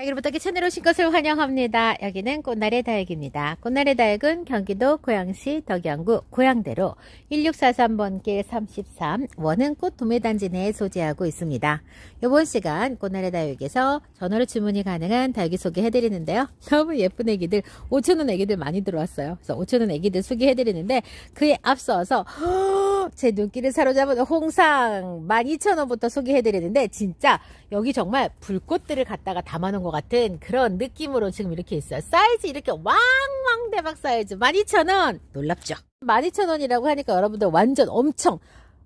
여러분께 채널 오신 것을 환영합니다. 여기는 꽃날의 다육입니다. 꽃날의 다육은 경기도 고양시 덕양구 고양대로 1643번길 33 원은 꽃 도매단지 내에 소재하고 있습니다. 이번 시간 꽃날의 다육에서 전화로 주문이 가능한 다육이 소개해드리는데요. 너무 예쁜 애기들 5천원 애기들 많이 들어왔어요. 그래서 5천원 애기들 소개해드리는데 그에 앞서서 제 눈길을 사로잡은 홍상 12,000원부터 소개해드리는데 진짜 여기 정말 불꽃들을 갖다가 담아놓은 것 같은 그런 느낌으로 지금 이렇게 있어요. 사이즈 이렇게 왕왕 대박 사이즈 12,000원 놀랍죠? 12,000원이라고 하니까 여러분들 완전 엄청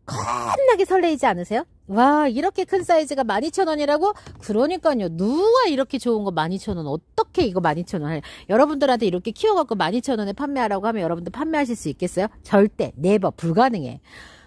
겁나게 설레이지 않으세요? 와 이렇게 큰 사이즈가 12,000원이라고? 그러니까요 누가 이렇게 좋은 거 12,000원 어떻게 이거 12,000원 하냐 여러분들한테 이렇게 키워갖고 12,000원에 판매하라고 하면 여러분들 판매하실 수 있겠어요? 절대 네버 불가능해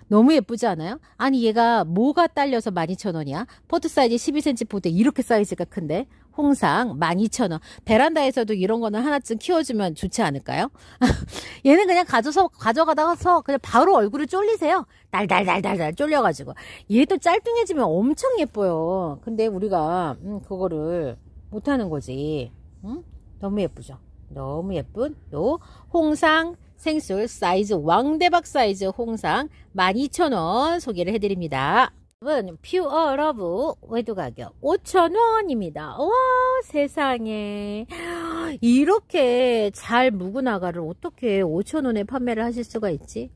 너무 예쁘지 않아요? 아니 얘가 뭐가 딸려서 12,000원이야? 포트 사이즈 12cm 포트 이렇게 사이즈가 큰데 홍상 12,000원. 베란다에서도 이런 거는 하나쯤 키워주면 좋지 않을까요? 얘는 그냥 가져서 가져가다가서 그냥 바로 얼굴을 쫄리세요. 달달달달달 쫄려가지고 얘도 짤뚱해지면 엄청 예뻐요. 근데 우리가 음, 그거를 못하는 거지. 음? 너무 예쁘죠. 너무 예쁜 요 홍상 생술 사이즈 왕대박 사이즈 홍상 12,000원 소개를 해드립니다. 가격은 퓨어 러브 외도 가격 5,000원입니다. 와 세상에 이렇게 잘 묵은아가를 어떻게 5,000원에 판매를 하실 수가 있지?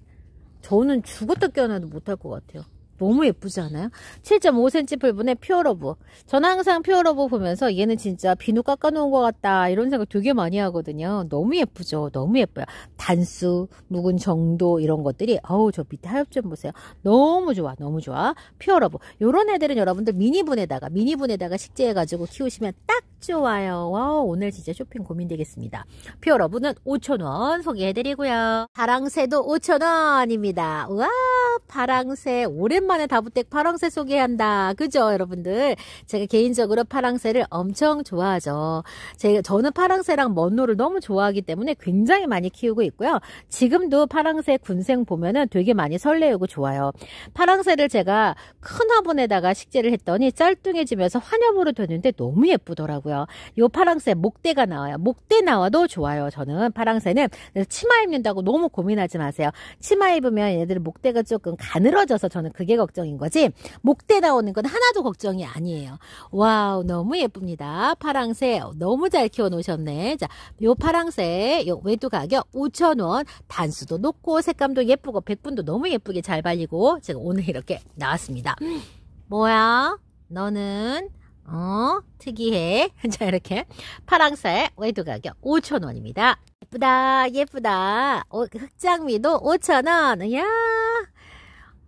저는 죽었다 깨어나도 못할 것 같아요. 너무 예쁘지 않아요? 7.5cm 풀분의 퓨어러브. 저는 항상 퓨어러브 보면서 얘는 진짜 비누 깎아놓은 것 같다 이런 생각 되게 많이 하거든요. 너무 예쁘죠? 너무 예뻐요. 단수, 묵은 정도 이런 것들이 어우 저 밑에 하엽 좀 보세요. 너무 좋아 너무 좋아. 퓨어러브. 요런 애들은 여러분들 미니분에다가 미니분에다가 식재해가지고 키우시면 딱 좋아요. 와 오늘 진짜 쇼핑 고민되겠습니다. 퓨어러브는 5,000원 소개해드리고요. 파랑새도 5,000원입니다. 우와 파랑새 오랜만에 만에 다부댁 파랑새 소개한다. 그죠, 여러분들? 제가 개인적으로 파랑새를 엄청 좋아하죠. 제가, 저는 파랑새랑 먼노를 너무 좋아하기 때문에 굉장히 많이 키우고 있고요. 지금도 파랑새 군생 보면은 되게 많이 설레고 좋아요. 파랑새를 제가 큰 화분에다가 식재를 했더니 짤뚱해지면서 환엽으로 되는데 너무 예쁘더라고요. 요 파랑새 목대가 나와요. 목대 나와도 좋아요. 저는 파랑새는 치마 입는다고 너무 고민하지 마세요. 치마 입으면 얘들 목대가 조금 가늘어져서 저는 그게 걱정인 거지 목대 나오는 건 하나도 걱정이 아니에요. 와우 너무 예쁩니다. 파랑새 너무 잘 키워놓으셨네. 자, 요 파랑새 요 외두 가격 5,000원 단수도 높고 색감도 예쁘고 백분도 너무 예쁘게 잘 발리고 제가 오늘 이렇게 나왔습니다. 뭐야 너는 어 특이해 자 이렇게 파랑새 외두 가격 5,000원입니다. 예쁘다 예쁘다 어, 흑장미도 5,000원 이야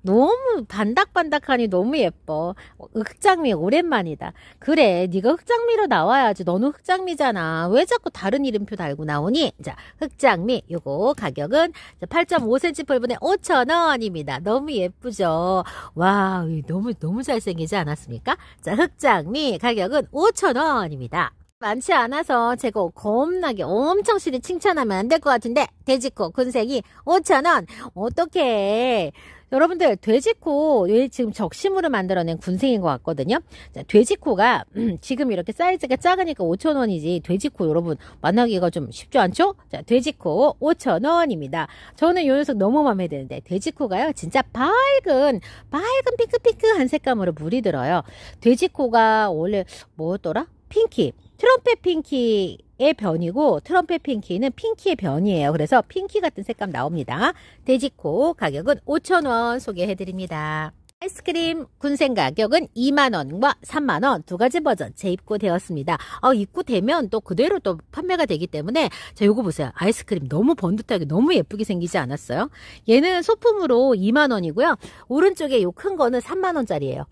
너무 반닥반닥하니 너무 예뻐. 어, 흑장미 오랜만이다. 그래, 네가 흑장미로 나와야지. 너는 흑장미잖아. 왜 자꾸 다른 이름표 달고 나오니? 자, 흑장미 요거 가격은 8.5cm 펄분에 5,000원입니다. 너무 예쁘죠? 와, 너무 너무 잘생기지 않았습니까? 자, 흑장미 가격은 5,000원입니다. 많지 않아서 제가 겁나게 엄청 실히 칭찬하면 안 될 것 같은데 돼지코 군생이 5,000원 어떻게 여러분들 돼지코 지금 적심으로 만들어낸 군생인 것 같거든요. 자, 돼지코가 음, 지금 이렇게 사이즈가 작으니까 5천 원이지 돼지코 여러분 만나기가 좀 쉽지 않죠? 자 돼지코 5천 원입니다. 저는 요 녀석 너무 마음에 드는데 돼지코가요 진짜 밝은 밝은 핑크핑크한 색감으로 물이 들어요. 돼지코가 원래 뭐였더라? 핑키 트럼펫 핑키 의 변이고 트럼펫 핑키는 핑키의 변이에요. 그래서 핑키 같은 색감 나옵니다. 돼지코 가격은 5,000원 소개해드립니다. 아이스크림 군생 가격은 2만원과 3만원 두 가지 버전 재입고되었습니다. 어, 입고되면 또 그대로 또 판매가 되기 때문에 자 요거 보세요. 아이스크림 너무 번듯하게 너무 예쁘게 생기지 않았어요? 얘는 소품으로 2만원이고요. 오른쪽에 요 큰 거는 3만원짜리예요.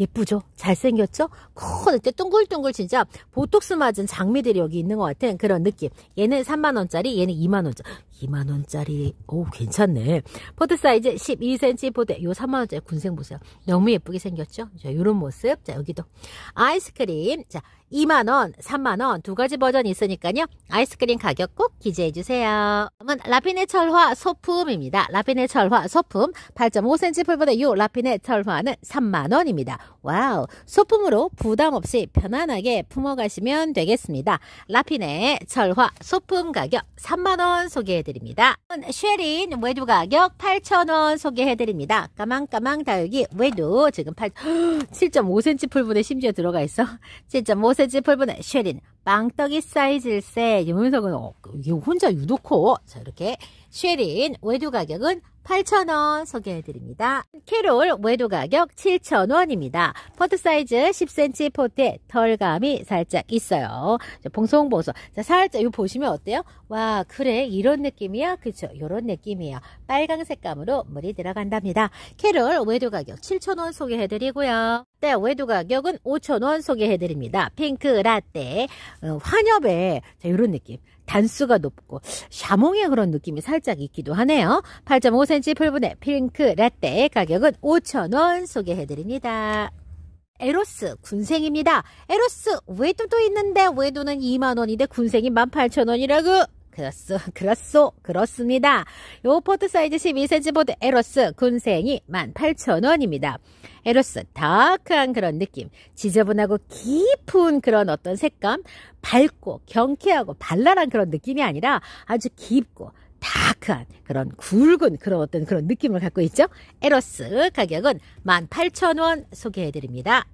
예쁘죠? 잘생겼죠? 커는데 둥글둥글 진짜 보톡스 맞은 장미들이 여기 있는 것 같은 그런 느낌. 얘는 3만원짜리, 얘는 2만원짜리. 2만원짜리, 오, 괜찮네. 포트 사이즈 12cm 포대. 요 3만원짜리 군생 보세요. 너무 예쁘게 생겼죠? 자, 요런 모습. 자, 여기도. 아이스크림. 자, 2만원, 3만원 두 가지 버전이 있으니까요. 아이스크림 가격 꼭 기재해주세요. 다음은 라피네 철화 소품입니다. 라피네 철화 소품 8.5cm 풀보다 요 라피네 철화는 3만원입니다. 와우! 소품으로 부담없이 편안하게 품어가시면 되겠습니다. 라피네 철화 소품 가격 3만원 소개해드립니다. 쉐린 외두 가격 8천원 소개해드립니다. 까망까망 다육이 외두 지금 7.5cm 풀분에 심지어 들어가 있어. 7.5cm 特辑部分的雪琳。 빵떡이 사이즈일세 이면석은 어, 이게 혼자 유독 커. 자 이렇게 쉐린 외도 가격은 8,000원 소개해드립니다. 캐롤 외도 가격 7,000원입니다. 포트 사이즈 10cm 포트에 털감이 살짝 있어요. 봉송보송. 자, 살짝 이거 보시면 어때요? 와, 그래. 이런 느낌이야? 그쵸. 이런 느낌이에요. 빨강 색감으로 물이 들어간답니다. 캐롤 외도 가격 7,000원 소개해드리고요. 네, 외도 가격은 5,000원 소개해드립니다. 핑크 라떼. 어, 환엽에 이런 느낌. 단수가 높고 샤몽의 그런 느낌이 살짝 있기도 하네요. 8.5cm 풀분의 핑크 라떼 가격은 5,000원 소개해드립니다. 에로스 군생입니다. 에로스 외도도 있는데 외도는 2만원인데 군생이 18,000원이라고 그렇소, 그렇소, 그렇습니다. 요 포트 사이즈 12cm 보드 에로스 군생이 18,000원입니다. 에로스 다크한 그런 느낌, 지저분하고 깊은 그런 어떤 색감, 밝고 경쾌하고 발랄한 그런 느낌이 아니라 아주 깊고 다크한 그런 굵은 그런 어떤 그런 느낌을 갖고 있죠. 에로스 가격은 18,000원 소개해드립니다.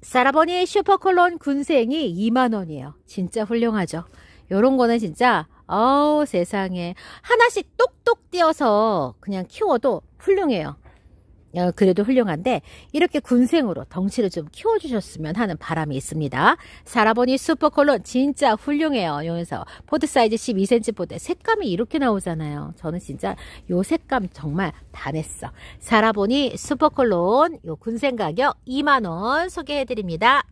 사라보니 슈퍼콜론 군생이 2만원이에요. 진짜 훌륭하죠. 요런 거는 진짜 어우 세상에 하나씩 똑똑 띄어서 그냥 키워도 훌륭해요. 어, 그래도 훌륭한데 이렇게 군생으로 덩치를 좀 키워주셨으면 하는 바람이 있습니다. 살아보니 슈퍼콜론 진짜 훌륭해요. 여기서 포드 사이즈 12cm 포드 색감이 이렇게 나오잖아요. 저는 진짜 요 색감 정말 반했어. 살아보니 슈퍼콜론 요 군생 가격 2만원 소개해드립니다.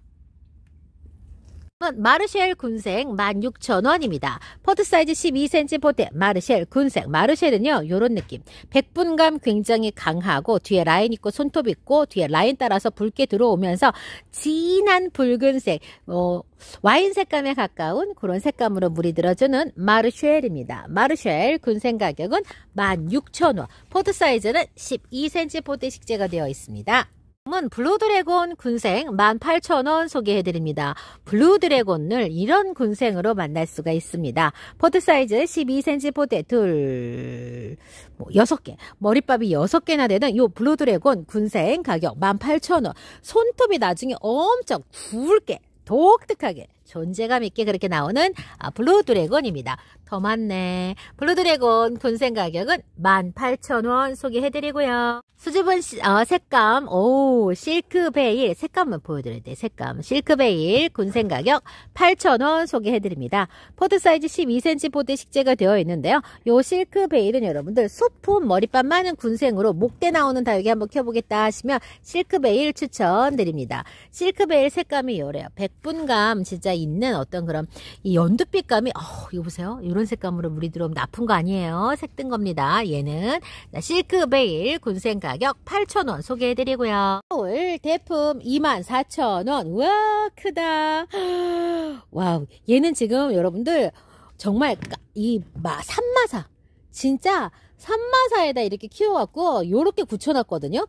마르쉘 군색 16,000원입니다. 포드 사이즈 12cm 포대 마르쉘 군색. 마르쉘은요, 요런 느낌. 백분감 굉장히 강하고 뒤에 라인 있고 손톱 있고 뒤에 라인 따라서 붉게 들어오면서 진한 붉은색, 어, 와인 색감에 가까운 그런 색감으로 물이 들어주는 마르쉘입니다. 마르쉘 군생 가격은 16,000원. 포드 사이즈는 12cm 포대 식재가 되어 있습니다. 상품은 블루드래곤 군생 18,000원 소개해드립니다. 블루드래곤을 이런 군생으로 만날 수가 있습니다. 포트 사이즈 12cm 포대 둘, 뭐 6개, 머리밥이 6개나 되는 이 블루드래곤 군생 가격 18,000원. 손톱이 나중에 엄청 굵게 독특하게 존재감 있게 그렇게 나오는 아, 블루 드래곤입니다. 더 많네. 블루 드래곤 군생 가격은 18,000원 소개해드리고요. 수줍은 시, 어, 색감, 오, 실크 베일, 색감만 보여드려야 돼, 색감. 실크 베일, 군생 가격 8,000원 소개해드립니다. 포드 사이즈 12cm 포드 식재가 되어 있는데요. 요 실크 베일은 여러분들 소품 머리빨 많은 군생으로 목대 나오는 다육이 한번 켜보겠다 하시면 실크 베일 추천드립니다. 실크 베일 색감이 요래요. 백분감 진짜 있는 어떤 그런 이 연두빛 감이 어 이거 보세요 이런 색감으로 물이 들어오면 나쁜 거 아니에요 색 뜬 겁니다 얘는 실크 베일 군생 가격 8,000원 소개해드리고요 서울 대품 24,000원 와 크다 와우 얘는 지금 여러분들 정말 이 마, 산마사 진짜 산마사에다 이렇게 키워갖고 요렇게 굳혀놨거든요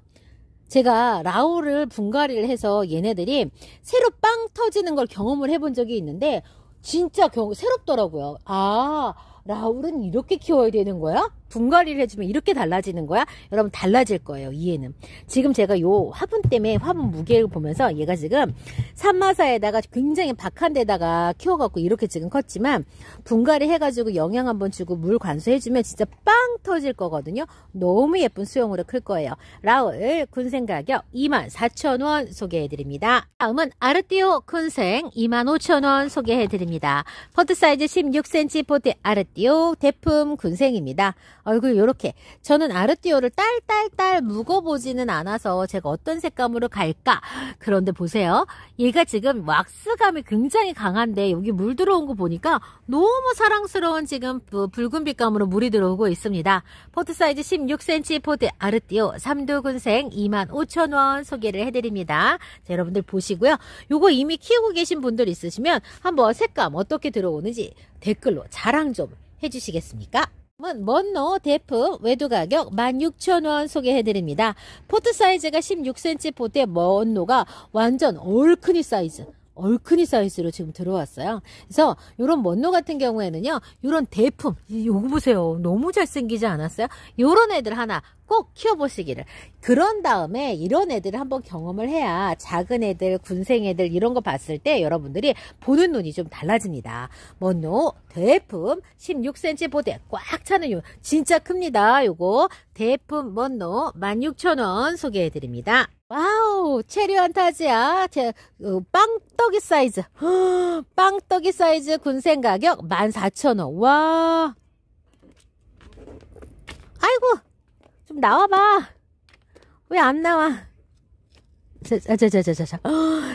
제가 라오를 분갈이를 해서 얘네들이 새로 빵 터지는 걸 경험을 해본 적이 있는데 진짜 경, 새롭더라고요. 아, 라울은 이렇게 키워야 되는 거야? 분갈이를 해주면 이렇게 달라지는 거야? 여러분 달라질 거예요. 이해는. 지금 제가 요 화분 때문에 화분 무게를 보면서 얘가 지금 산마사에다가 굉장히 박한 데다가 키워갖고 이렇게 지금 컸지만 분갈이 해가지고 영양 한번 주고 물 관수해주면 진짜 빵 터질 거거든요. 너무 예쁜 수영으로 클 거예요. 라울 군생 가격 24,000원 소개해드립니다. 다음은 아르띠오 군생 25,000원 소개해드립니다. 포트 사이즈 16cm 포트 아르띠오 대품 군생입니다. 얼굴 요렇게. 저는 아르띠오를 딸딸딸 묵어보지는 않아서 제가 어떤 색감으로 갈까? 그런데 보세요. 얘가 지금 왁스감이 굉장히 강한데 여기 물 들어온 거 보니까 너무 사랑스러운 지금 붉은 빛감으로 물이 들어오고 있습니다. 포트 사이즈 16cm 포트 아르띠오 3두근생 25,000원 소개를 해드립니다. 자, 여러분들 보시고요. 요거 이미 키우고 계신 분들 있으시면 한번 색감 어떻게 들어오는지 댓글로 자랑 좀 해주시겠습니까? 먼노 대품 외도 가격 16,000원 소개해드립니다. 포트 사이즈가 16cm 포트의 먼노가 완전 올크니 사이즈. 얼큰이 사이즈로 지금 들어왔어요. 그래서 이런 먼노 같은 경우에는요. 이런 대품 요거 보세요. 너무 잘생기지 않았어요? 이런 애들 하나 꼭 키워보시기를. 그런 다음에 이런 애들을 한번 경험을 해야 작은 애들, 군생 애들 이런 거 봤을 때 여러분들이 보는 눈이 좀 달라집니다. 먼노 대품 16cm 보대 꽉 차는 요 진짜 큽니다. 요거 대품 먼노 16,000원 소개해드립니다. 와우 체리한 타지야 어, 빵떡이 사이즈 허, 빵떡이 사이즈 군생 가격 14,000원 와 아이고 좀 나와봐 왜 안 나와 자자자자자자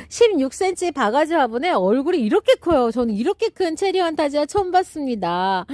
16cm 바가지 화분에 얼굴이 이렇게 커요. 저는 이렇게 큰 체리 환타지아 처음 봤습니다.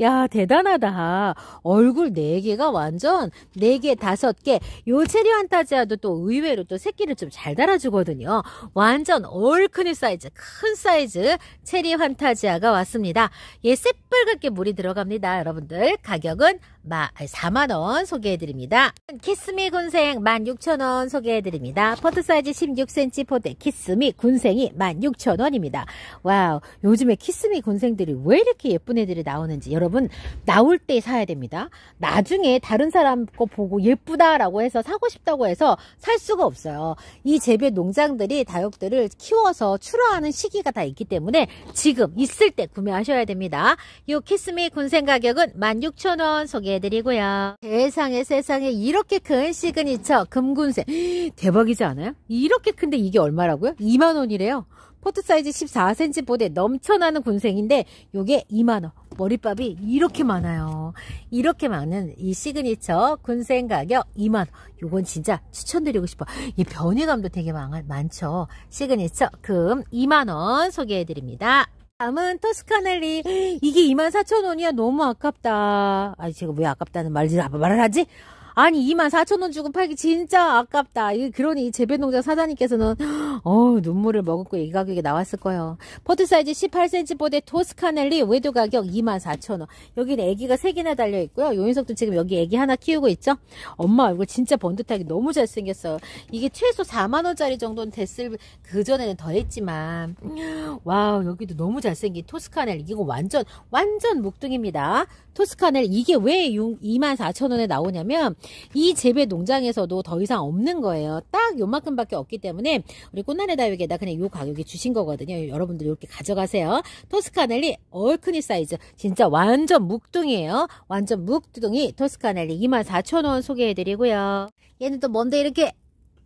야 대단하다. 얼굴 4개가 완전 4개 5개 요 체리 환타지아도 또 의외로 또 새끼를 좀 잘 달아주거든요. 완전 얼큰이 사이즈 큰 사이즈 체리 환타지아가 왔습니다. 얘 예, 새빨갛게 물이 들어갑니다. 여러분들 가격은 마, 4만원 소개해드립니다. 키스미 군생 16,000원 소개해드립니다. 포트 사이즈 16cm 포대 키스미 군생이 16,000원입니다. 와우, 요즘에 키스미 군생들이 왜 이렇게 예쁜 애들이 나오는지 여러분 나올 때 사야 됩니다. 나중에 다른 사람 거 보고 예쁘다라고 해서 사고 싶다고 해서 살 수가 없어요. 이 재배 농장들이 다육들을 키워서 출하하는 시기가 다 있기 때문에 지금 있을 때 구매하셔야 됩니다. 이 키스미 군생 가격은 16,000원 소개 소개해드리고요. 세상에 세상에 이렇게 큰 시그니처 금군새 대박이지 않아요? 이렇게 큰데 이게 얼마라고요? 2만원이래요. 포트 사이즈 14cm 보대 넘쳐나는 군생인데 요게 2만원 머리밥이 이렇게 많아요 이렇게 많은 이 시그니처 군생 가격 2만원 요건 진짜 추천드리고 싶어 이 변이감도 되게 많, 많죠 시그니처 금 2만원 소개해드립니다 다음은 토스카넬리. 이게 24,000원이야. 너무 아깝다. 아니, 제가 왜 아깝다는 말을, 아, 말을 하지? 아니 2만 4천 원 주고 팔기 진짜 아깝다. 그러니 재배농장 사장님께서는 어 눈물을 머금고 이 가격에 나왔을 거예요. 포트 사이즈 18cm 보대 토스카넬리 외도 가격 2만 4천 원. 여기는 애기가 3개나 달려 있고요. 요인석도 지금 여기 애기 하나 키우고 있죠. 엄마 얼굴 진짜 번듯하게 너무 잘생겼어요. 이게 최소 4만 원짜리 정도는 됐을 그 전에는 더했지만 와우 여기도 너무 잘생긴 토스카넬 이거 완전 완전 목둥입니다. 토스카넬 이게 왜 2만 4천 원에 나오냐면 이 재배 농장에서도 더 이상 없는 거예요. 딱 요만큼밖에 없기 때문에 우리 꽃나래 다육에다 그냥 요 가격에 주신 거거든요. 여러분들 이렇게 가져가세요. 토스카넬리 얼큰이 사이즈 진짜 완전 묵둥이에요. 완전 묵둥이 토스카넬리 24,000원 소개해드리고요. 얘는 또 뭔데 이렇게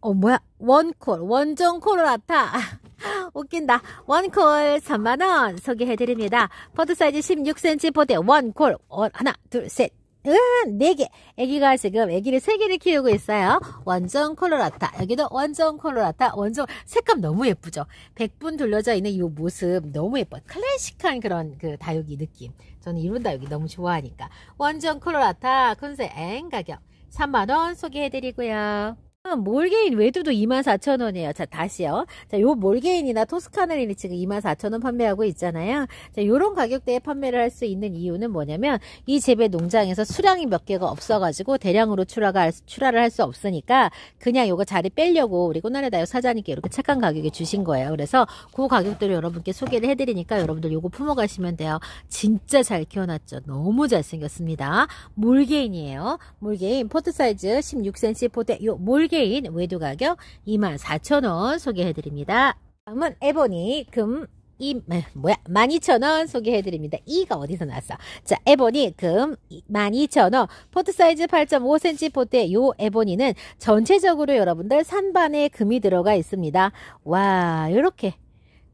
어 뭐야 원콜 원정 코로라타 웃긴다 원콜 3만원 소개해드립니다 포드 사이즈 16cm 포대 원콜 원, 하나 둘셋 네개 아기가 지금 아기를 세개를 키우고 있어요. 원전 콜로라타. 여기도 원전 콜로라타. 원전 색감 너무 예쁘죠? 백분 둘러져 있는 이 모습 너무 예뻐. 클래식한 그런 그 다육이 느낌. 저는 이런 다육이 너무 좋아하니까. 원전 콜로라타 컨셉 엥 가격 3만원 소개해드리고요. 음, 몰게인 외두도 24,000원이에요. 자, 다시요. 자, 요 몰게인이나 토스카넬린이 지금 24,000원 판매하고 있잖아요. 자, 요런 가격대에 판매를 할 수 있는 이유는 뭐냐면 이 재배 농장에서 수량이 몇 개가 없어가지고 대량으로 출하가 출하를 할 수 없으니까 그냥 요거 자리 빼려고 우리 고나래다요 사장님께 이렇게 착한 가격에 주신 거예요. 그래서 그 가격대로 여러분께 소개를 해드리니까 여러분들 요거 품어가시면 돼요. 진짜 잘 키워놨죠. 너무 잘생겼습니다. 몰게인이에요. 몰게인 포트 사이즈 16cm 포트 요 몰게인 소개인 외도 가격 24,000원 소개해드립니다. 다음은 에보니 금 이, 뭐야, 12,000원 소개해드립니다. 이가 어디서 났어? 자, 에보니 금 12,000원. 포트 사이즈 8.5cm 포트에 요 에보니는 전체적으로 여러분들 산반에 금이 들어가 있습니다. 와, 이렇게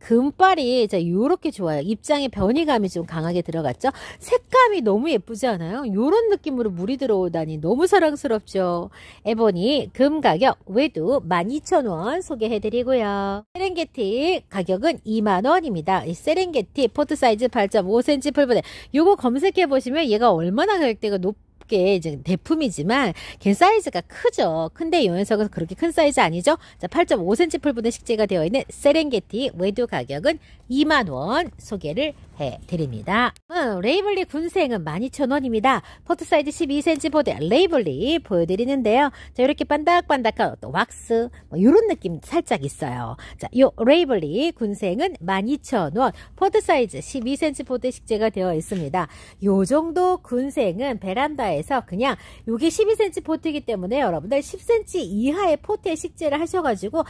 금발이 자 요렇게 좋아요. 입장에 변이감이 좀 강하게 들어갔죠. 색감이 너무 예쁘지 않아요? 요런 느낌으로 물이 들어오다니 너무 사랑스럽죠. 에보니 금 가격 외두 12,000원 소개해드리고요. 세렝게티 가격은 2만원입니다. 이 세렝게티 포트 사이즈 8.5cm 풀분해 요거 검색해보시면 얘가 얼마나 가격대가 높 가볍게 이제 대품이지만 걘 사이즈가 크죠. 근데 이현석은 그렇게 큰 사이즈 아니죠? 자, 8.5cm 풀분의 식재가 되어 있는 세렝게티 외두 가격은 2만원 소개를 해드립니다. 음, 레이블리 군생은 12,000원입니다. 포트 사이즈 12cm 포대 레이블리 보여드리는데요. 자, 이렇게 반닥반닥한 또 왁스, 뭐 이런 느낌 살짝 있어요. 자, 요 레이블리 군생은 12,000원. 포트 사이즈 12cm 보드 식재가 되어 있습니다. 요 정도 군생은 베란다에 상서 그냥 요게 12cm 포트이기 때문에 여러분들 10cm 이하의 포트에 식재를 하셔가지고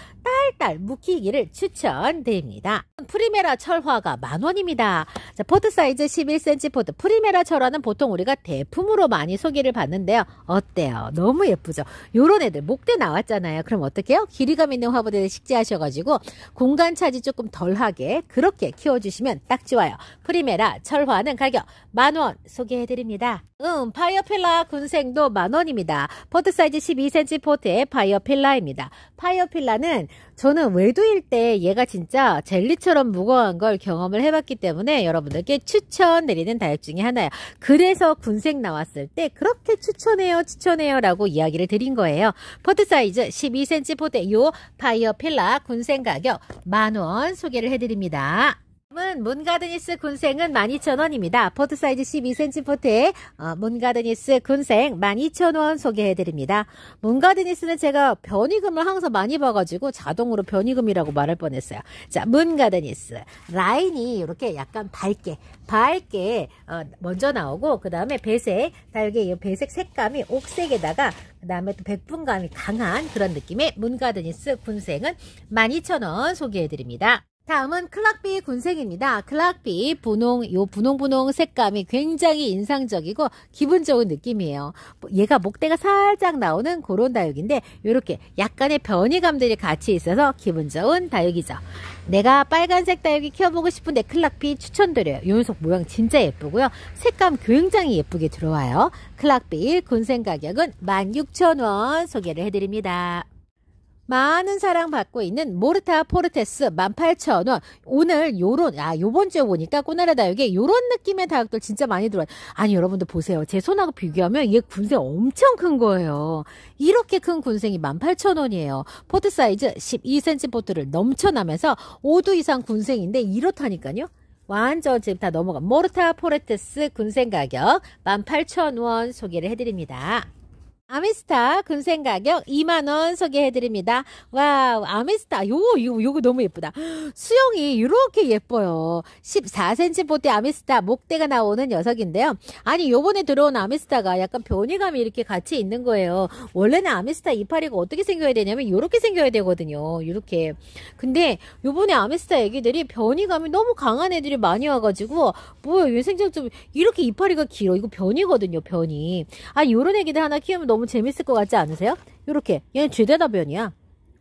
딸딸 묶이기를 추천드립니다. 프리메라 철화가 만원입니다. 자, 포트 사이즈 11cm 포트 프리메라 철화는 보통 우리가 대품으로 많이 소개를 받는데요. 어때요? 너무 예쁘죠? 요런 애들 목대 나왔잖아요. 그럼 어떡해요 길이감 있는 화분에 식재하셔가지고 공간 차지 조금 덜하게 그렇게 키워주시면 딱 좋아요. 프리메라 철화는 가격 만원 소개해드립니다. 음, 파이어필 필라 군생도 만원입니다. 포트 사이즈 12cm 포트의 파이어 필라입니다. 파이어 필라는 저는 외도일때 얘가 진짜 젤리처럼 무거운 걸 경험을 해봤기 때문에 여러분들께 추천드리는 다육 중에 하나예요. 그래서 군생 나왔을 때 그렇게 추천해요 추천해요 라고 이야기를 드린 거예요. 포트 사이즈 12cm 포트 요 파이어 필라 군생 가격 만원 소개를 해드립니다. 은 몬가드니스 군생은 12,000원입니다. 포트 사이즈 12cm 포트에 어, 문가드니스 군생 12,000원 소개해드립니다. 문가드니스는 제가 변이금을 항상 많이 봐가지고 자동으로 변이금이라고 말할 뻔했어요. 자, 몬가드니스 라인이 이렇게 약간 밝게 밝게 어, 먼저 나오고 그 다음에 배색 달게 이 배색 색감이 옥색에다가 그 다음에 또 백분감이 강한 그런 느낌의 문가드니스 군생은 12,000원 소개해드립니다. 다음은 클락비 군생입니다. 클락비 분홍 요 분홍 분홍 색감이 굉장히 인상적이고 기분 좋은 느낌이에요. 얘가 목대가 살짝 나오는 그런 다육인데 이렇게 약간의 변이감들이 같이 있어서 기분 좋은 다육이죠. 내가 빨간색 다육이 키워보고 싶은데 클락비 추천드려요. 요 녀석 모양 진짜 예쁘고요. 색감 굉장히 예쁘게 들어와요. 클락비 군생 가격은 16,000원 소개를 해드립니다. 많은 사랑받고 있는 모르타 포르테스 18,000원. 오늘 요런, 아, 요번 주에 보니까 꼬나라 다육에 요런 느낌의 다육들 진짜 많이 들어와요. 아니, 여러분들 보세요. 제 손하고 비교하면 이게 군생 엄청 큰 거예요. 이렇게 큰 군생이 18,000원이에요. 포트 사이즈 12cm 포트를 넘쳐나면서 5도 이상 군생인데 이렇다니까요. 완전 지금 다 넘어가. 모르타 포르테스 군생 가격 18,000원 소개를 해드립니다. 아미스타 금생 가격 2만 원 소개해 드립니다. 와우, 아미스타. 요 요거 요거 너무 예쁘다. 수영이 이렇게 예뻐요. 14cm 보트 아미스타 목대가 나오는 녀석인데요. 아니, 요번에 들어온 아미스타가 약간 변이감이 이렇게 같이 있는 거예요. 원래는 아미스타 이파리가 어떻게 생겨야 되냐면 요렇게 생겨야 되거든요. 요렇게. 근데 요번에 아미스타 애기들이 변이감이 너무 강한 애들이 많이 와 가지고 뭐야, 얘 생장 좀 이렇게 이파리가 길어. 이거 변이거든요, 변이. 아, 요런 애기들 하나 키우면 너무 너무 재밌을 것 같지 않으세요? 이렇게 얘는 죄대다 변이야.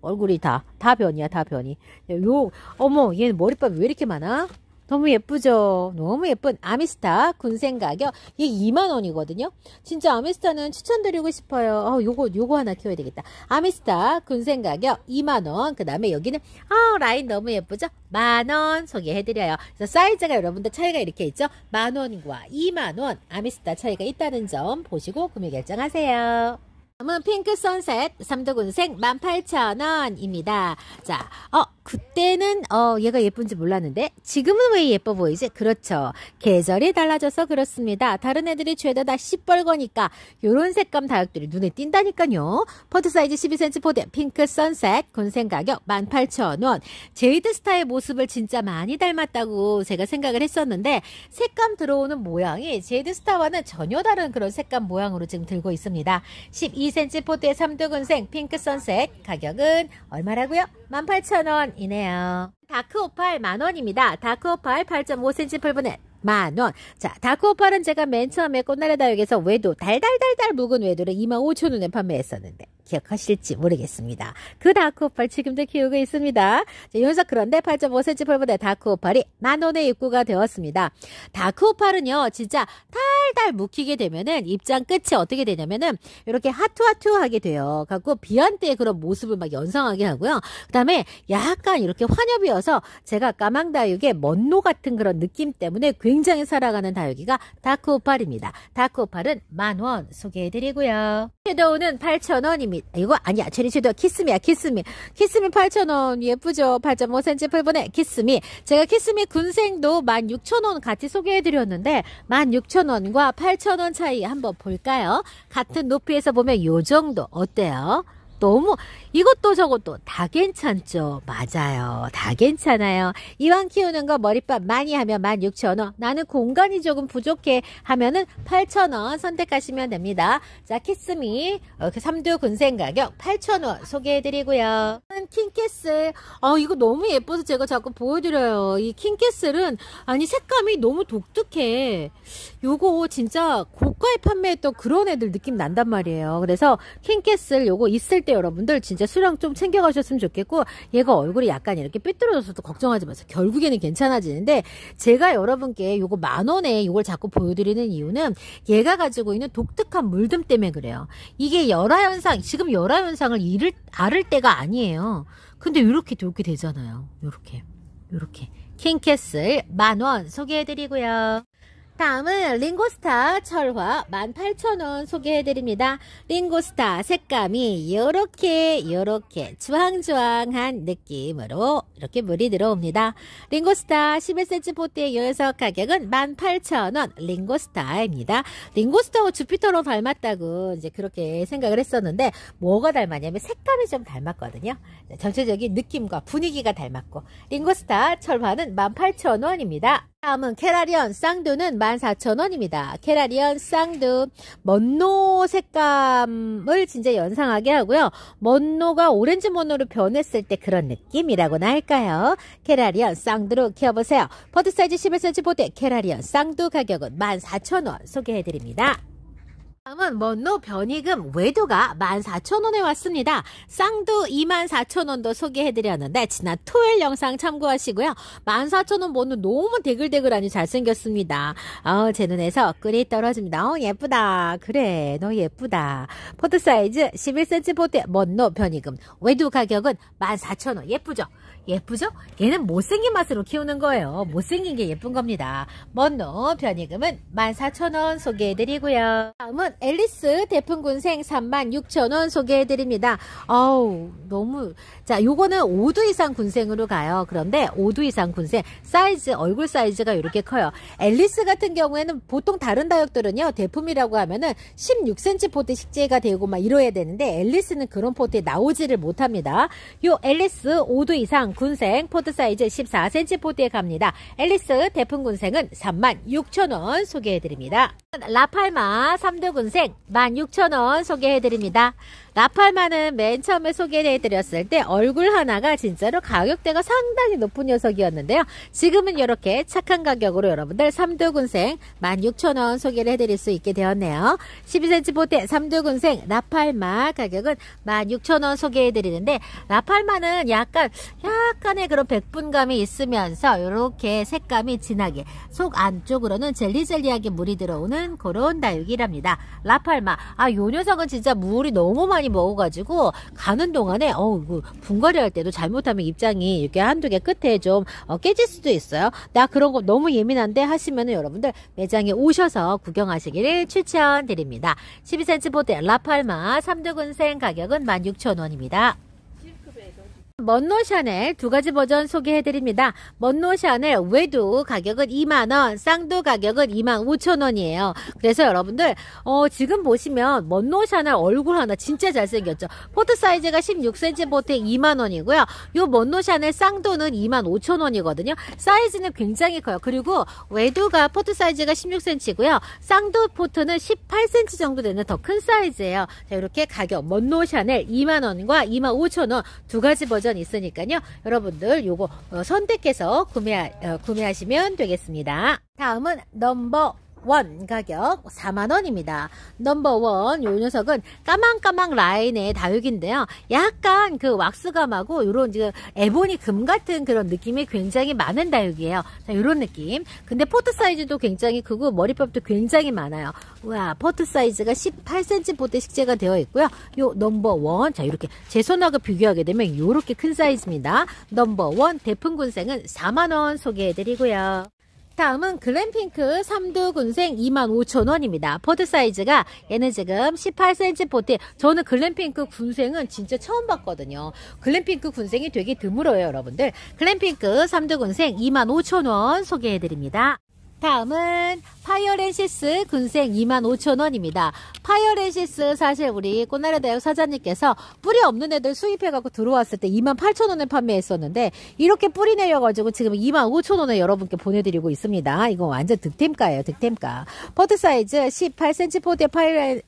얼굴이 다, 다 변이야, 다 변이. 요, 어머, 얘는 머리밥이 왜 이렇게 많아? 너무 예쁘죠? 너무 예쁜 아미스타 군생 가격. 이게 2만원이거든요? 진짜 아미스타는 추천드리고 싶어요. 어, 요거, 요거 하나 키워야 되겠다. 아미스타 군생 가격 2만원. 그 다음에 여기는, 아, 어, 라인 너무 예쁘죠? 만원 소개해드려요. 그래서 사이즈가 여러분들 차이가 이렇게 있죠? 만원과 2만원 아미스타 차이가 있다는 점 보시고 구매 결정하세요. 다음은 핑크 선셋 3두군생 18,000원입니다. 자, 어, 그때는 어 얘가 예쁜지 몰랐는데 지금은 왜 예뻐 보이지? 그렇죠. 계절이 달라져서 그렇습니다. 다른 애들이 죄다 다 시뻘거니까 요런 색감 다육들이 눈에 띈다니까요. 포트 사이즈 12cm 포대 핑크 선셋 곤생 가격 18,000원. 제이드 스타의 모습을 진짜 많이 닮았다고 제가 생각을 했었는데 색감 들어오는 모양이 제이드 스타와는 전혀 다른 그런 색감 모양으로 지금 들고 있습니다. 12cm 포대 3두 곤생 핑크 선셋 가격은 얼마라고요? 18,000원이네요. 다크오팔 만원입니다. 다크오팔 8.5cm 풀분에 만원. 자, 다크오팔은 제가 맨 처음에 꽃나래 다육에서 외도, 달달달달 묵은 외도를 25,000원에 판매했었는데. 기억하실지 모르겠습니다. 그 다크오팔 지금도 키우고 있습니다. 여기서 그런데 8 5 c m 폴보대 다크오팔이 만원의 입구가 되었습니다. 다크오팔은요 진짜 달달 묵히게 되면은 입장 끝이 어떻게 되냐면은 이렇게 하투하투 하게 돼요. 갖고 비한때 그런 모습을 막 연상하게 하고요. 그 다음에 약간 이렇게 환엽이어서 제가 까망다육의 먼노 같은 그런 느낌 때문에 굉장히 살아가는 다육이가 다크오팔입니다. 다크오팔은 만원 소개해드리고요. 섀도우는 8천원입니다 이거 아니야 제리쉐도 키스미야 키스미 키스미 8,000원 예쁘죠 8.5cm 풀분에 키스미 제가 키스미 군생도 16,000원 같이 소개해드렸는데 16,000원과 8,000원 차이 한번 볼까요 같은 높이에서 보면 요 정도 어때요 너무 이것도 저것도 다 괜찮죠. 맞아요. 다 괜찮아요. 이왕 키우는 거 머리밥 많이 하면 16,000원. 나는 공간이 조금 부족해 하면은 8,000원 선택하시면 됩니다. 자, 키스미 3렇게두 어, 그 군생 가격 8,000원 소개해 드리고요. 음, 킹캐슬. 아, 이거 너무 예뻐서 제가 자꾸 보여 드려요. 이 킹캐슬은 아니 색감이 너무 독특해. 요거 진짜 고가에 판매했던 그런 애들 느낌 난단 말이에요. 그래서 킹캐슬 요거 있을 때때 여러분들 진짜 수량 좀 챙겨가셨으면 좋겠고 얘가 얼굴이 약간 이렇게 삐뚤어져서도 걱정하지 마세요. 결국에는 괜찮아지는데 제가 여러분께 요거 만 원에 요걸 자꾸 보여드리는 이유는 얘가 가지고 있는 독특한 물듬 때문에 그래요. 이게 열화 현상 지금 열화 현상을 이를 앓을 때가 아니에요. 근데 이렇게 이렇게 되잖아요. 이렇게 이렇게 킹캐슬 만원 소개해드리고요. 다음은 링고스타 철화 18,000원 소개해드립니다. 링고스타 색감이 요렇게 요렇게 주황주황한 느낌으로 이렇게 물이 들어옵니다. 링고스타 11cm 포트의 요여석 가격은 18,000원 링고스타입니다. 링고스타와 주피터로 닮았다고 이제 그렇게 생각을 했었는데 뭐가 닮았냐면 색감이 좀 닮았거든요. 네, 전체적인 느낌과 분위기가 닮았고 링고스타 철화는 18,000원입니다. 다음은 캐라리언 쌍두는 14,000원입니다. 캐라리언 쌍두 먼노 색감을 진짜 연상하게 하고요. 먼노가 오렌지 먼노로 변했을 때 그런 느낌이라고나 할까요? 캐라리언 쌍두로 키워보세요. 퍼드 사이즈 11cm 보드 캐라리언 쌍두 가격은 14,000원 소개해드립니다. 다음은 먼노 변이금 외도가 14,000원에 왔습니다. 쌍두 24,000원도 소개해드렸는데 지난 토요일 영상 참고하시고요. 14,000원 먼노 너무 대글대글하니 잘생겼습니다. 어, 제 눈에서 끌이 떨어집니다. 어, 예쁘다. 그래, 너 예쁘다. 포트 사이즈 11cm 포트 먼노 변이금 외도 가격은 14,000원. 예쁘죠? 예쁘죠? 얘는 못생긴 맛으로 키우는 거예요. 못생긴 게 예쁜 겁니다. 먼노 변이금은 14,000원 소개해드리고요. 다음은 앨리스 대풍군생 36,000원 소개해드립니다. 어우, 너무. 자, 요거는 5두 이상 군생으로 가요. 그런데 5두 이상 군생, 사이즈, 얼굴 사이즈가 이렇게 커요. 앨리스 같은 경우에는 보통 다른 다육들은요, 대품이라고 하면은 16cm 포트 식재가 되고 막 이러야 되는데, 앨리스는 그런 포트에 나오지를 못합니다. 요 앨리스 5두 이상 군생 포트 사이즈 14cm 포트에 갑니다. 앨리스 대풍군생은 36,000원 소개해드립니다. 라팔마 3두 군생 16,000원 소개해드립니다. 나팔마는맨 처음에 소개 해드렸을 때 얼굴 하나가 진짜로 가격대가 상당히 높은 녀석이었는데요. 지금은 이렇게 착한 가격으로 여러분들 삼두근생 16,000원 소개를 해드릴 수 있게 되었네요. 12cm 보태 삼두근생 나팔마 가격은 16,000원 소개해드리는데 나팔마는 약간 약간의 그런 백분감이 있으면서 이렇게 색감이 진하게 속 안쪽으로는 젤리젤리하게 물이 들어오는 그런 다육이랍니다. 나팔마 아요 녀석은 진짜 물이 너무 많이 먹어가지고 가는 동안에 어우 그 분갈이 할 때도 잘못하면 입장이 이렇게 한두 개 끝에 좀 어, 깨질 수도 있어요. 나 그런 거 너무 예민한데 하시면은 여러분들 매장에 오셔서 구경하시기를 추천드립니다. 12cm 보드 라팔마 3두 군생 가격은 16,000원입니다. 먼노샨의 두 가지 버전 소개해드립니다. 먼노샨의 외두 가격은 2만원, 쌍두 가격은 2만 5천원이에요. 그래서 여러분들 어, 지금 보시면 먼노샨의 얼굴 하나 진짜 잘생겼죠. 포트 사이즈가 16cm 포트에 2만원이고요. 요 먼노샨의 쌍두는 2만 5천원이거든요. 사이즈는 굉장히 커요. 그리고 외두가 포트 사이즈가 16cm고요. 쌍두 포트는 18cm 정도 되는 더 큰 사이즈예요. 자, 이렇게 가격 먼노샨의 2만원과 2만 5천원 두 가지 버전 버전이 있으니까요. 여러분들 요거 어, 선택해서 구매, 어, 구매하시면 되겠습니다. 다음은 넘버 원 가격 4만원입니다. 넘버원 요 녀석은 까망까망 라인의 다육인데요. 약간 그 왁스감하고 요런 지금 에보니 금 같은 그런 느낌이 굉장히 많은 다육이에요. 자, 요런 느낌. 근데 포트 사이즈도 굉장히 크고 머리법도 굉장히 많아요. 와 포트 사이즈가 18cm 포트 식재가 되어 있고요. 요 넘버원 자 이렇게 제 손하고 비교하게 되면 요렇게 큰 사이즈입니다. 넘버원 대풍군생은 4만원 소개해드리고요. 다음은 글램핑크 3두 군생 25,000원입니다. 포드 사이즈가 얘는 지금 18cm 포트 저는 글램핑크 군생은 진짜 처음 봤거든요. 글램핑크 군생이 되게 드물어요 여러분들. 글램핑크 3두 군생 25,000원 소개해드립니다. 다음은 파이어랜시스 군생 25,000원입니다. 파이어랜시스 사실 우리 꽃나래 대학 사장님께서 뿌리 없는 애들 수입해갖고 들어왔을 때 28,000원에 판매했었는데 이렇게 뿌리 내려가지고 지금 25,000원에 여러분께 보내드리고 있습니다. 이거 완전 득템가예요. 득템가. 포트 사이즈 18cm 포대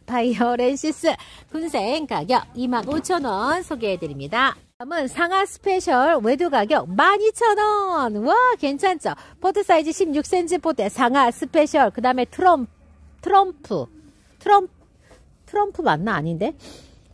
파이어랜시스 군생 가격 25,000원 소개해드립니다. 다음은 상하 스페셜 외도 가격 12,000원. 와, 괜찮죠? 포트 사이즈 16cm 포트 상하 스페셜. 그 다음에 트럼, 프 트럼프. 트럼, 트럼프 맞나? 아닌데?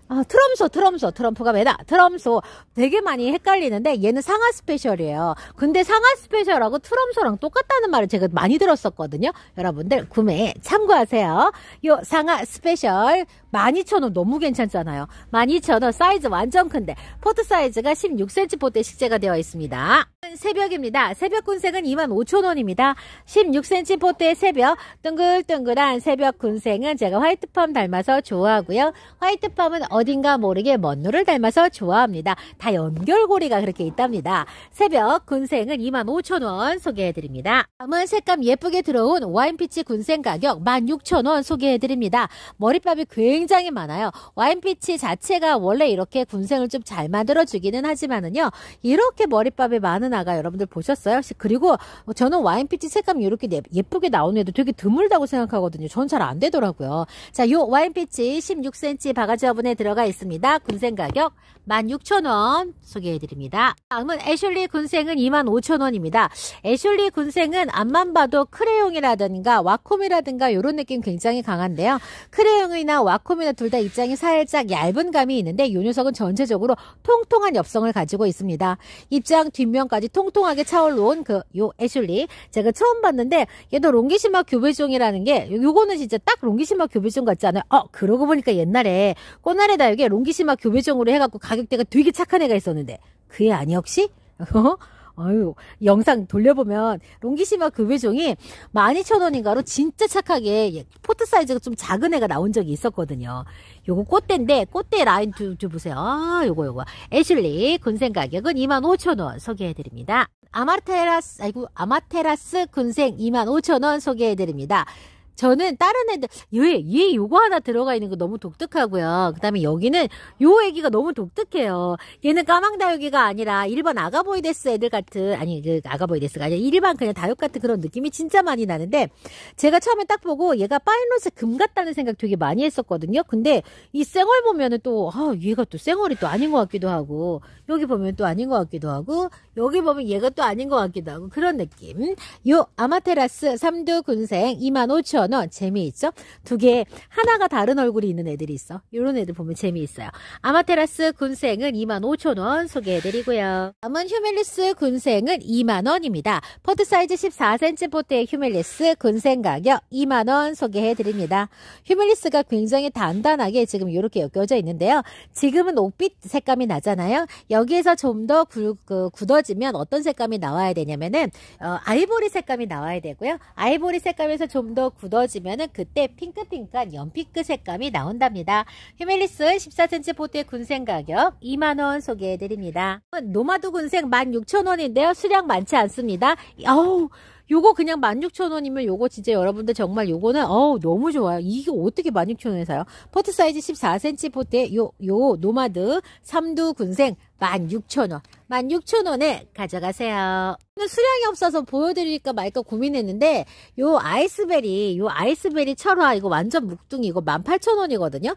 아, 트럼소, 트럼소, 트럼프가 왜다? 트럼소. 되게 많이 헷갈리는데 얘는 상하 스페셜이에요. 근데 상하 스페셜하고 트럼소랑 똑같다는 말을 제가 많이 들었었거든요. 여러분들 구매 참고하세요. 요 상하 스페셜 12,000원 너무 괜찮잖아요. 12,000원 사이즈 완전 큰데 포트 사이즈가 16cm 포트에 식재가 되어 있습니다. 새벽입니다. 새벽 군생은 25,000원입니다. 16cm 포트의 새벽 둥글둥글한 새벽 군생은 제가 화이트팜 닮아서 좋아하고요. 화이트팜은 어딘가 모르게 먼노를 닮아서 좋아합니다. 다 연결고리가 그렇게 있답니다. 새벽 군생은 25,000원 소개해드립니다. 다음은 색감 예쁘게 들어온 와인피치 군생 가격 16,000원 소개해드립니다. 머리밥이 굉장히 많아요. 와인피치 자체가 원래 이렇게 군생을 좀 잘 만들어주기는 하지만은요. 이렇게 머리밥이 많은 아가 여러분들 보셨어요? 그리고 저는 와인피치 색감이 이렇게 네, 예쁘게 나오는 애도 되게 드물다고 생각하거든요. 전 잘 안 되더라고요. 자, 요 와인피치 16cm 바가지 화분에 들어 들어가 있습니다. 군생 가격 16,000원 소개해드립니다. 다음은 애슐리 군생은 25,000원입니다. 애슐리 군생은 앞만 봐도 크레용이라든가 와콤이라든가 이런 느낌 굉장히 강한데요. 크레용이나 와콤이나 둘 다 입장이 살짝 얇은 감이 있는데 이 녀석은 전체적으로 통통한 엽성을 가지고 있습니다. 입장 뒷면까지 통통하게 차올라온 그요 애슐리 제가 처음 봤는데 얘도 롱기시마 교배종이라는 게 요거는 진짜 딱 롱기시마 교배종 같지 않아요? 어 그러고 보니까 옛날에 꼬나래 후에다에게 롱기시마 교배종으로 해갖고 가격대가 되게 착한 애가 있었는데 그 애 아니 역시? 어? 아유, 영상 돌려보면 롱기시마 교배종이 12,000원인가로 진짜 착하게 포트 사이즈가 좀 작은 애가 나온 적이 있었거든요. 요거 꽃대인데 꽃대 라인 좀, 좀 보세요. 아, 요거 요거. 애슐리 군생 가격은 25,000원 소개해드립니다. 아마테라스 아이고 아마테라스 군생 25,000원 소개해드립니다. 저는 다른 애들 얘, 얘 요거 하나 들어가 있는 거 너무 독특하고요. 그 다음에 여기는 요 애기가 너무 독특해요. 얘는 까망다육이가 아니라 일반 아가보이데스 애들 같은 아니 그 아가보이데스가 아니라 일반 그냥 다육 같은 그런 느낌이 진짜 많이 나는데 제가 처음에 딱 보고 얘가 파인로스 금 같다는 생각 되게 많이 했었거든요. 근데 이 쌩얼 보면은 또 아, 얘가 또 쌩얼이 또 아닌 것 같기도 하고 여기 보면 또 아닌 것 같기도 하고 여기 보면 얘가 또 아닌 것 같기도 하고 그런 느낌. 요 아마테라스 3두 군생 25,000 연어 재미있죠? 두 개 하나가 다른 얼굴이 있는 애들이 있어. 이런 애들 보면 재미있어요. 아마테라스 군생은 25,000원 소개해드리고요. 다음은 휴멜리스 군생은 2만원입니다. 퍼트 사이즈 14cm 포트의 휴멜리스 군생 가격 2만원 소개해드립니다. 휴멜리스가 굉장히 단단하게 지금 이렇게 엮여져 있는데요. 지금은 옥빛 색감이 나잖아요. 여기에서 좀더 그 굳어지면 어떤 색감이 나와야 되냐면은 어, 아이보리 색감이 나와야 되고요. 아이보리 색감에서 좀 더 굳어 익어지면 그때 핑크핑크한 연피끝 색감이 나온답니다. 히멜리스 14cm 포트의 군생 가격 2만원 소개해드립니다. 노마드 군생 16,000원인데요. 수량 많지 않습니다. 어우 요거 그냥 16,000원이면 요거 진짜 여러분들 정말 요거는 어우 너무 좋아요. 이게 어떻게 16,000원에 사요? 포트 사이즈 14cm 포트에 요, 요 노마드 삼두 군생 16,000원. 16,000원에 가져가세요. 수량이 없어서 보여드릴까 말까 고민했는데 요 아이스베리, 요 아이스베리 철화 이거 완전 묵둥이 이거 18,000원이거든요.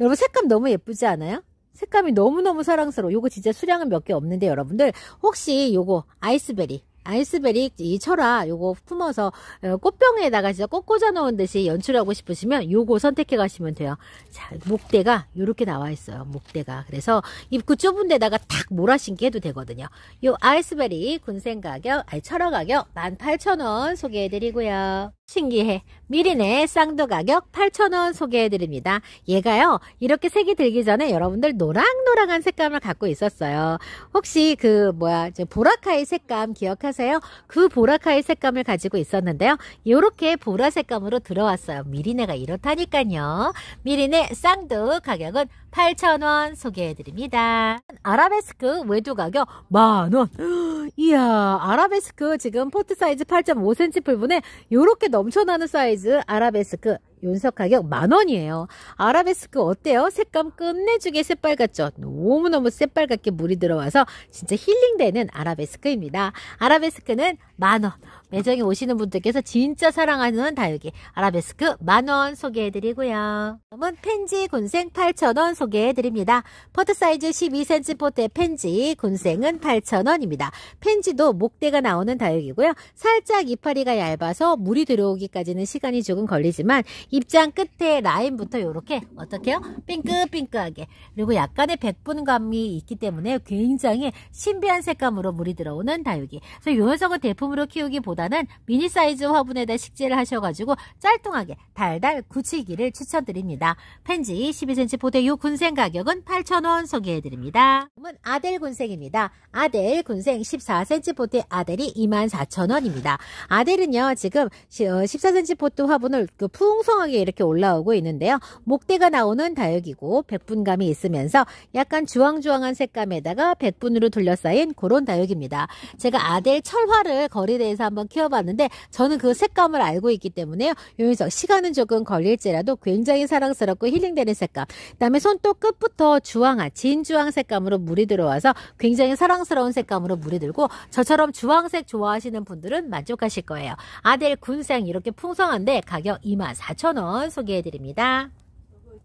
여러분 색감 너무 예쁘지 않아요? 색감이 너무너무 사랑스러워. 요거 진짜 수량은 몇 개 없는데 여러분들 혹시 요거 아이스베리 아이스베리 이 철아 요거 품어서 어, 꽃병에다가 진짜 꽃 꽂아 놓은 듯이 연출하고 싶으시면 요거 선택해 가시면 돼요. 자, 목대가 요렇게 나와 있어요. 목대가. 그래서 입구 좁은 데다가 탁 몰아 신게 해도 되거든요. 요 아이스베리 군생 가격, 아니 철아 가격 18,000원 소개해 드리고요. 신기해. 미리네 쌍도 가격 8,000원 소개해드립니다. 얘가요, 이렇게 색이 들기 전에 여러분들 노랑노랑한 색감을 갖고 있었어요. 혹시 그, 뭐야, 보라카이 색감 기억하세요? 그 보라카이 색감을 가지고 있었는데요. 이렇게 보라 색감으로 들어왔어요. 미리네가 이렇다니까요. 미리네 쌍도 가격은 8,000원 소개해드립니다. 아라베스크 외두 가격 만원. 이야, 아라베스크 지금 포트 사이즈 8.5cm 불분에 이렇게 넘쳐나는 사이즈 아라베스크 연석 가격 만 원이에요. 아라베스크 어때요? 색감 끝내주게 새빨갛죠? 너무너무 새빨갛게 물이 들어와서 진짜 힐링되는 아라베스크입니다. 아라베스크는 만 원. 매장에 오시는 분들께서 진짜 사랑하는 다육이 아라베스크 만 원 소개해드리고요. 다음은 펜지 군생 8,000원 소개해드립니다. 포트 사이즈 12cm 포트의 펜지 군생은 8,000원입니다. 펜지도 목대가 나오는 다육이고요. 살짝 이파리가 얇아서 물이 들어오기까지는 시간이 조금 걸리지만 입장 끝에 라인부터 이렇게 어떻게요? 빙긋빙긋하게 그리고 약간의 백분감이 있기 때문에 굉장히 신비한 색감으로 물이 들어오는 다육이 그래서 이 녀석은 대품으로 키우기보다는 미니 사이즈 화분에다 식재를 하셔가지고 짤뚱하게 달달 굳히기를 추천드립니다. 펜지 12cm 포대 유 군생 가격은 8,000원 소개해드립니다. 다음은 아델 군생입니다. 아델 군생 14cm 포대 아델이 24,000원입니다. 아델은요 지금 14cm 포트 어, 화분을 그 풍성하게 풍성하게 이렇게 올라오고 있는데요. 목대가 나오는 다육이고 백분감이 있으면서 약간 주황주황한 색감에다가 백분으로 둘러싸인 그런 다육입니다. 제가 아델 철화를 거리대에서 한번 키워봤는데 저는 그 색감을 알고 있기 때문에요. 여기서 시간은 조금 걸릴지라도 굉장히 사랑스럽고 힐링되는 색감. 그다음에 손톱 끝부터 주황아 진주황 색감으로 물이 들어와서 굉장히 사랑스러운 색감으로 물이 들고 저처럼 주황색 좋아하시는 분들은 만족하실 거예요. 아델 군생 이렇게 풍성한데 가격 24,000원. 9,000원 소개해드립니다.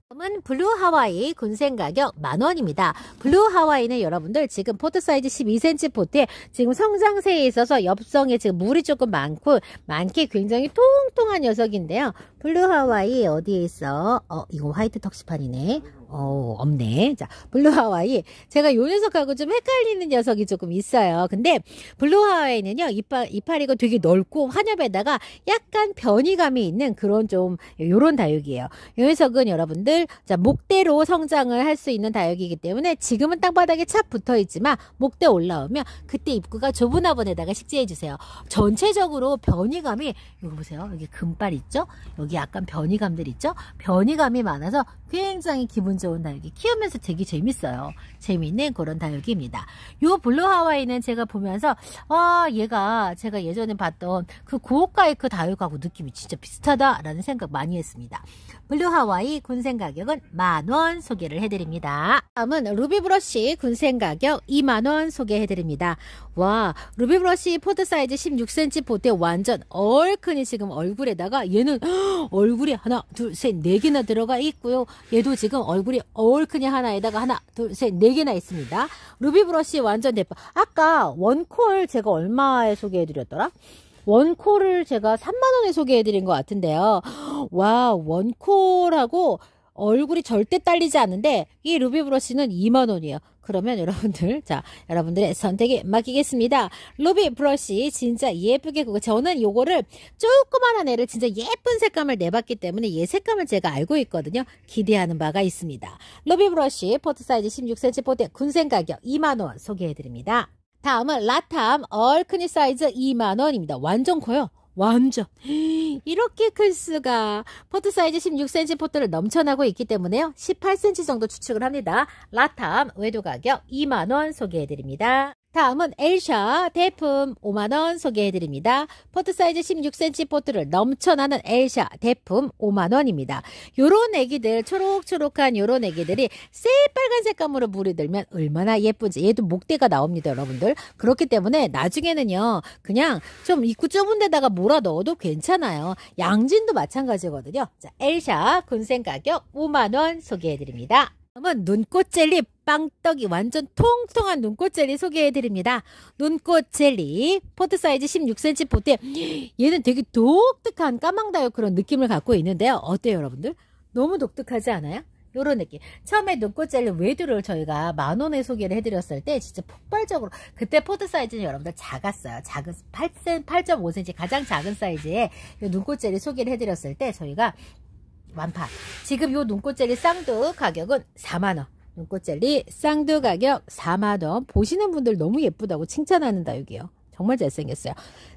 다음은 블루 하와이 군생 가격 만원입니다. 블루 하와이는 여러분들 지금 포트 사이즈 12cm 포트에 지금 성장세에 있어서 엽성에 지금 물이 조금 많고 많게 굉장히 통통한 녀석인데요. 블루 하와이 어디에 있어? 어 이거 화이트 턱시판이네. 어, 없네. 자, 블루 하와이. 제가 요 녀석하고 좀 헷갈리는 녀석이 조금 있어요. 근데 블루 하와이는요, 이빨, 이파리가 되게 넓고 환엽에다가 약간 변이감이 있는 그런 좀, 요런 다육이에요. 요 녀석은 여러분들, 자, 목대로 성장을 할 수 있는 다육이기 때문에 지금은 땅바닥에 착 붙어 있지만 목대 올라오면 그때 입구가 좁은 화분에다가 식재해 주세요. 전체적으로 변이감이, 이거 보세요. 여기 금발 있죠? 여기 약간 변이감들 있죠? 변이감이 많아서 굉장히 기분 좋은 다육이 키우면서 되게 재밌어요. 재미있는 그런 다육이입니다. 요 블루 하와이는 제가 보면서 아 얘가 제가 예전에 봤던 그 고가의 그 다육하고 느낌이 진짜 비슷하다라는 생각 많이 했습니다. 블루 하와이 군생 가격은 만 원 소개를 해드립니다. 다음은 루비 브러쉬 군생 가격 2만원 소개해드립니다. 와 루비 브러쉬 포드 사이즈 16cm 포대 완전 얼큰이 지금 얼굴에다가 얘는 얼굴이 하나 둘셋네 개나 들어가 있고요. 얘도 지금 얼굴 얼굴이 얼크이 하나에다가 하나, 둘, 셋, 네 개나 있습니다. 루비 브러쉬 완전 대파 아까 원콜 제가 얼마에 소개해드렸더라? 원콜을 제가 3만원에 소개해드린 것 같은데요. 와, 원콜하고 얼굴이 절대 딸리지 않는데 이 루비 브러쉬는 2만 원이에요. 그러면 여러분들 자 여러분들의 선택에 맡기겠습니다. 루비 브러쉬 진짜 예쁘게 그거 저는 요거를 조그만한 애를 진짜 예쁜 색감을 내봤기 때문에 얘 색감을 제가 알고 있거든요. 기대하는 바가 있습니다. 루비 브러쉬 포트 사이즈 16cm 포대 군생 가격 2만 원 소개해드립니다. 다음은 라탐 얼크니 사이즈 2만원입니다. 완전 커요. 완전 이렇게 클 수가 포트 사이즈 16cm 포트를 넘쳐나고 있기 때문에요. 18cm 정도 추측을 합니다. 라탐 외도 가격 2만원 소개해드립니다. 다음은 엘샤 대품 5만원 소개해드립니다. 포트 사이즈 16cm 포트를 넘쳐나는 엘샤 대품 5만원입니다. 요런 애기들 초록초록한 요런 애기들이 새빨간 색감으로 물이 들면 얼마나 예쁜지 얘도 목대가 나옵니다 여러분들. 그렇기 때문에 나중에는요 그냥 좀 입구 좁은 데다가 몰아 넣어도 괜찮아요. 양진도 마찬가지거든요. 자 엘샤 군생 가격 5만원 소개해드립니다. 다음은 눈꽃 젤리 빵떡이 완전 통통한 눈꽃 젤리 소개해드립니다. 눈꽃 젤리 포트 사이즈 16cm 포트에 얘는 되게 독특한 까망다요 그런 느낌을 갖고 있는데요. 어때요 여러분들? 너무 독특하지 않아요? 요런 느낌. 처음에 눈꽃 젤리 외두를 저희가 만원에 소개를 해드렸을 때 진짜 폭발적으로 그때 포트 사이즈는 여러분들 작았어요. 작은 8cm, 8.5cm 가장 작은 사이즈의 눈꽃 젤리 소개를 해드렸을 때 저희가 완판. 지금 요 눈꽃 젤리 쌍두 가격은 4만원. 눈꽃젤리 쌍두 가격 4만원 보시는 분들 너무 예쁘다고 칭찬하는 다육이요 정말 잘생겼어요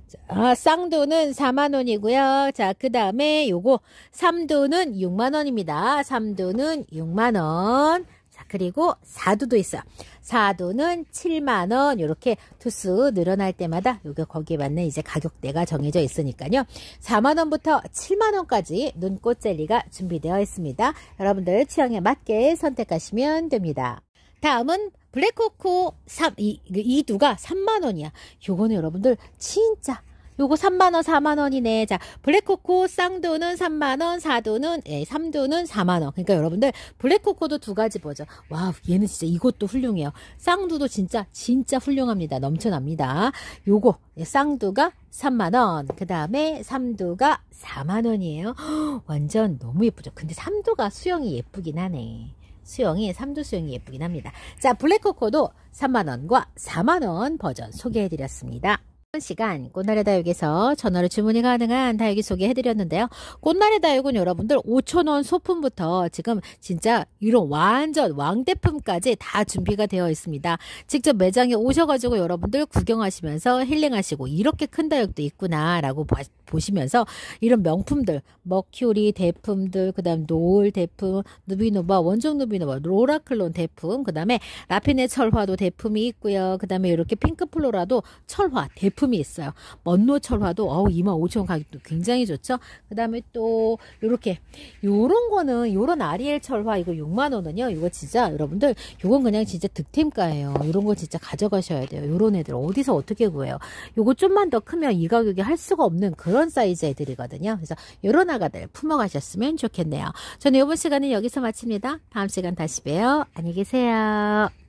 자, 쌍두는 4만원이고요 자그 다음에 요거 삼두는 6만원입니다 삼두는 6만원 그리고 4두도 있어요. 사두는 7만원 이렇게 투수 늘어날 때마다 요게 거기에 맞는 이제 가격대가 정해져 있으니까요. 4만원부터 7만원까지 눈꽃 젤리가 준비되어 있습니다. 여러분들 취향에 맞게 선택하시면 됩니다. 다음은 블랙코코 3, 이, 이 두가 3만원이야. 요거는 여러분들 진짜 요거 3만원, 4만원이네. 자, 블랙코코 쌍두는 3만원, 사두는, 예, 삼두는 4만원. 그러니까 여러분들, 블랙코코도 두 가지 버전. 와, 얘는 진짜 이것도 훌륭해요. 쌍두도 진짜, 진짜 훌륭합니다. 넘쳐납니다. 요거, 예, 쌍두가 3만원, 그 다음에 삼두가 4만원이에요. 완전 너무 예쁘죠? 근데 삼두가 수영이 예쁘긴 하네. 수영이 삼두 수영이 예쁘긴 합니다. 자 블랙코코도 3만원과 4만원 버전 소개해드렸습니다. 시간 꽃나래 다육에서 전화로 주문이 가능한 다육이 소개해드렸는데요. 꽃나래 다육은 여러분들 5천원 소품부터 지금 진짜 이런 완전 왕대품까지 다 준비가 되어 있습니다. 직접 매장에 오셔가지고 여러분들 구경하시면서 힐링하시고 이렇게 큰 다육도 있구나라고 보시면서 이런 명품들 머큐리 대품들 그 다음 노을 대품 누비노바 원종 누비노바 로라클론 대품 그 다음에 라피네 철화도 대품이 있고요. 그 다음에 이렇게 핑크플로라도 철화 대품 제품이 있어요. 먼노 철화도 어우 25,000원 가격도 굉장히 좋죠. 그 다음에 또 요렇게 요런 거는 요런 아리엘 철화 이거 6만원은요. 이거 진짜 여러분들 요건 그냥 진짜 득템가예요. 요런 거 진짜 가져가셔야 돼요. 요런 애들 어디서 어떻게 구해요. 요거 좀만 더 크면 이 가격에 할 수가 없는 그런 사이즈 애들이거든요. 그래서 요런 아가들 품어가셨으면 좋겠네요. 저는 요번 시간은 여기서 마칩니다. 다음 시간 다시 봬요. 안녕히 계세요.